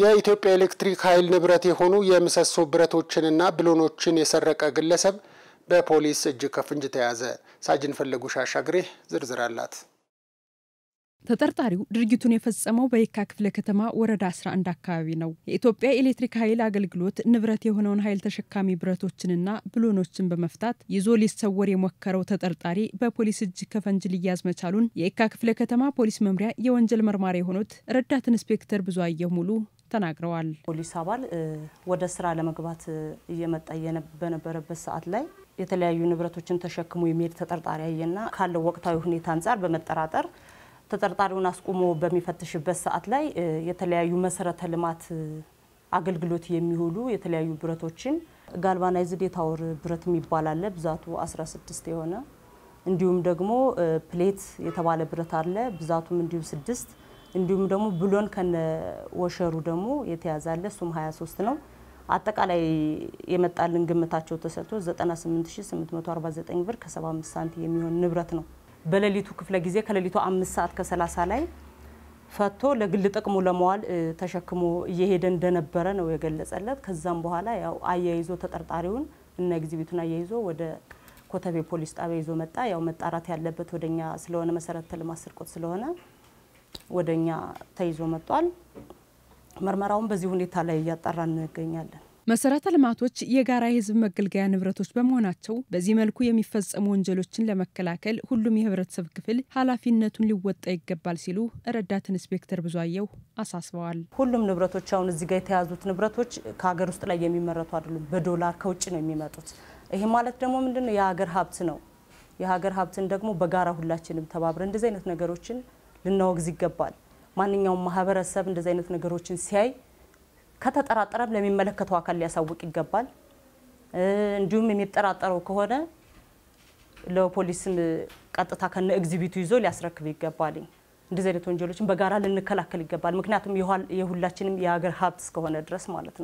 የኢትዮጵያ ኤሌክትሪክ ኃይል ንብረት የሆኑ የምሰሶ ብረቶችንና ብሎኖችን የሰረቀ ግለሰብ በፖሊስ እጅ ከፍንጅ ተያዘ። ሳጅን ፈለጉ ሻሻግሬ ዝርዝር አላት። ተጠርጣሪው ድርጊቱን የፈጸመው በየካ ክፍለ ከተማ ወረዳ 11 አካባቢ ነው። የኢትዮጵያ ኤሌክትሪክ ኃይል አገልግሎት ንብረት የሆነውን ኃይል ተሸካሚ ብረቶችንና ብሎኖችን በመፍታት ይዞ ሊሰወር የሞከረው ተጠርጣሪ በፖሊስ እጅ ከፈንጅ ሊያዝ መቻሉን የየካ ክፍለ ከተማ ፖሊስ መምሪያ የወንጀል መርማሪ የሆኑት ረዳት ኢንስፔክተር ብዙአየሁ ሙሉ ተናግረዋል። ፖሊስ አባል ወደ ስራ ለመግባት እየመጣ በነበረበት ሰዓት ላይ የተለያዩ ንብረቶችን ተሸክሞ የሚሄድ ተጠርጣሪ አየና ካለው ወቅታዊ ሁኔታ አንጻር በመጠራጠር ተጠርጣሪውን አስቁሞ በሚፈትሽበት ሰዓት ላይ የተለያዩ መሰረተ ልማት አገልግሎት የሚውሉ የተለያዩ ብረቶችን ጋልቫናይዝድ የታወር ብረት የሚባል አለ፣ ብዛቱ 16 የሆነ እንዲሁም ደግሞ ፕሌት የተባለ ብረት አለ፣ ብዛቱም እንዲሁ ስድስት እንዲሁም ደግሞ ብሎን ከነ ወሸሩ ደግሞ የተያዛለ እሱም 23 ነው። አጠቃላይ የመጣልን ግምታቸው ተሰጥቶ 98849 ብር ከ75 ሳንቲ የሚሆን ንብረት ነው። በሌሊቱ ክፍለ ጊዜ ከሌሊቱ 5 ሰዓት ከ30 ላይ ፈቶ ለግል ጥቅሙ ለመዋል ተሸክሞ እየሄደ እንደነበረ ነው የገለጸለት። ከዛም በኋላ ያው አያይዞ ተጠርጣሪውን እና ኤግዚቢቱን አያይዞ ወደ ኮተቤ ፖሊስ ጣቢያ ይዞ መጣ። ያው መጣራት ያለበት ወደኛ ስለሆነ መሰረተ ልማት ስርቆት ስለሆነ ወደ እኛ ተይዞ መጥቷል። ምርመራውን በዚህ ሁኔታ ላይ እያጣራ እንገኛለን። መሰረተ ልማቶች የጋራ የህዝብ መገልገያ ንብረቶች በመሆናቸው በዚህ መልኩ የሚፈጸሙ ወንጀሎችን ለመከላከል ሁሉም የህብረተሰብ ክፍል ኃላፊነቱን ሊወጣ ይገባል ሲሉ ረዳት ኢንስፔክተር ብዙአየው አሳስበዋል። ሁሉም ንብረቶች አሁን እዚህ ጋር የተያዙት ንብረቶች ከሀገር ውስጥ ላይ የሚመረቱ አይደሉም። በዶላር ከውጭ ነው የሚመጡት። ይሄ ማለት ደግሞ ምንድነው የሀገር ሀብት ነው። የሀገር ሀብትን ደግሞ በጋራ ሁላችንም ተባብረ እንደዚህ አይነት ነገሮችን ልናወግዝ ይገባል። ማንኛውም ማህበረሰብ እንደዚህ አይነት ነገሮችን ሲያይ ከተጠራጠረም ለሚመለከተው አካል ሊያሳውቅ ይገባል። እንዲሁም የሚጠራጠረው ከሆነ ለፖሊስም ቀጥታ ከነ ኤግዚቢቱ ይዞ ሊያስረክብ ይገባል። እንደዚህ አይነት ወንጀሎችን በጋራ ልንከላከል ይገባል። ምክንያቱም የሁላችንም የሀገር ሀብት እስከሆነ ድረስ ማለት ነው።